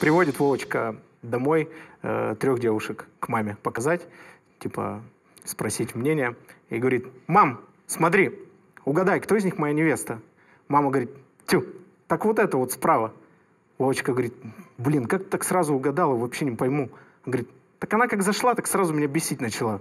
Приводит Вовочка домой э, трех девушек к маме показать, типа спросить мнение. И говорит, мам, смотри, угадай, кто из них моя невеста? Мама говорит, тю, так вот это вот справа. Вовочка говорит, блин, как ты так сразу угадала, вообще не пойму. Он говорит, так она как зашла, так сразу меня бесить начала.